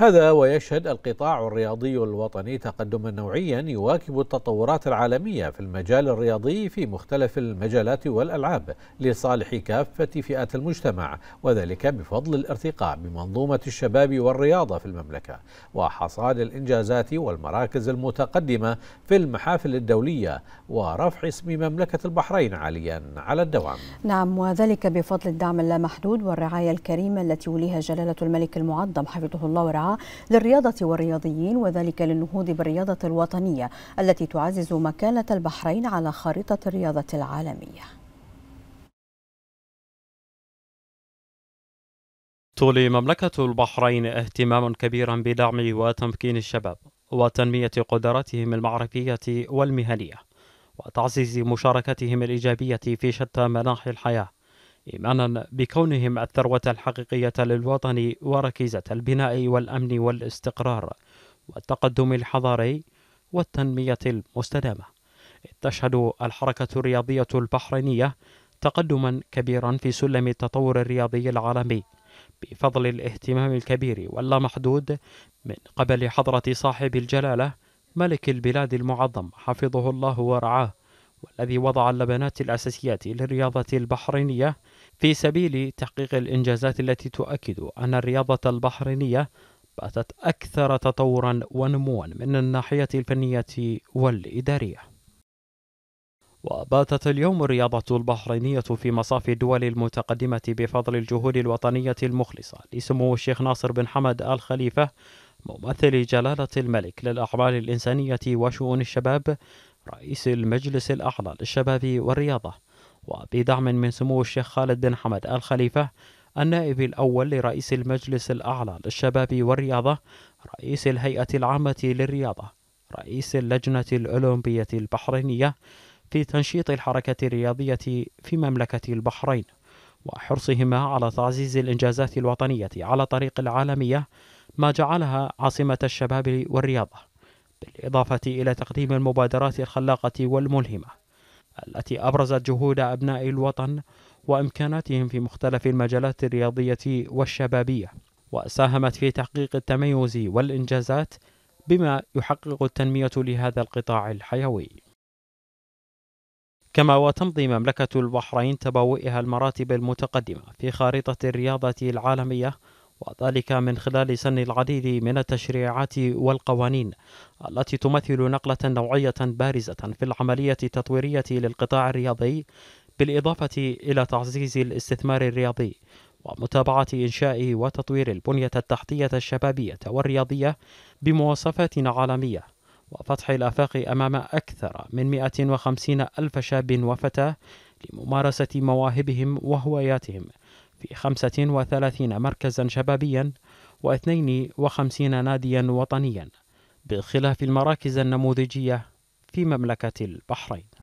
هذا ويشهد القطاع الرياضي الوطني تقدما نوعيا يواكب التطورات العالميه في المجال الرياضي في مختلف المجالات والالعاب لصالح كافه فئات المجتمع وذلك بفضل الارتقاء بمنظومه الشباب والرياضه في المملكه وحصاد الانجازات والمراكز المتقدمه في المحافل الدوليه ورفع اسم مملكه البحرين عاليا على الدوام. نعم وذلك بفضل الدعم اللامحدود والرعايه الكريمه التي وليها جلاله الملك المعظم حفظه الله ورعاه للرياضة والرياضيين وذلك للنهوض بالرياضة الوطنية التي تعزز مكانة البحرين على خارطة الرياضة العالمية تولي مملكة البحرين اهتماما كبيرا بدعم وتمكين الشباب وتنمية قدراتهم المعرفية والمهنية وتعزيز مشاركتهم الإيجابية في شتى مناحي الحياة إيمانا بكونهم الثروة الحقيقية للوطن وركيزة البناء والأمن والاستقرار والتقدم الحضاري والتنمية المستدامة تشهد الحركة الرياضية البحرينية تقدما كبيرا في سلم التطور الرياضي العالمي بفضل الاهتمام الكبير واللامحدود من قبل حضرة صاحب الجلالة ملك البلاد المعظم حفظه الله ورعاه والذي وضع اللبنات الأساسيات للرياضة البحرينية في سبيل تحقيق الإنجازات التي تؤكد أن الرياضة البحرينية باتت أكثر تطورا ونموا من الناحية الفنية والإدارية وباتت اليوم الرياضة البحرينية في مصاف الدول المتقدمة بفضل الجهود الوطنية المخلصة لسمو الشيخ ناصر بن حمد الخليفة ممثل جلالة الملك للأعمال الإنسانية وشؤون الشباب رئيس المجلس الأعلى للشباب والرياضة وبدعم من سمو الشيخ خالد بن حمد آل خليفة النائب الأول لرئيس المجلس الأعلى للشباب والرياضة رئيس الهيئة العامة للرياضة رئيس اللجنة الأولمبية البحرينية في تنشيط الحركة الرياضية في مملكة البحرين وحرصهما على تعزيز الإنجازات الوطنية على طريق العالمية ما جعلها عاصمة الشباب والرياضة بالإضافة إلى تقديم المبادرات الخلاقة والملهمة التي أبرزت جهود أبناء الوطن وإمكاناتهم في مختلف المجالات الرياضية والشبابية وساهمت في تحقيق التميز والإنجازات بما يحقق التنمية لهذا القطاع الحيوي كما وتمضي مملكة البحرين تبوئها المراتب المتقدمة في خارطة الرياضة العالمية وذلك من خلال سن العديد من التشريعات والقوانين التي تمثل نقلة نوعية بارزة في العملية التطويرية للقطاع الرياضي بالإضافة إلى تعزيز الاستثمار الرياضي ومتابعة إنشاء وتطوير البنية التحتية الشبابية والرياضية بمواصفات عالمية وفتح الآفاق أمام أكثر من 150 ألف شاب وفتاة لممارسة مواهبهم وهواياتهم في 35 مركزا شبابيا و52 ناديا وطنيا بخلاف المراكز النموذجية في مملكة البحرين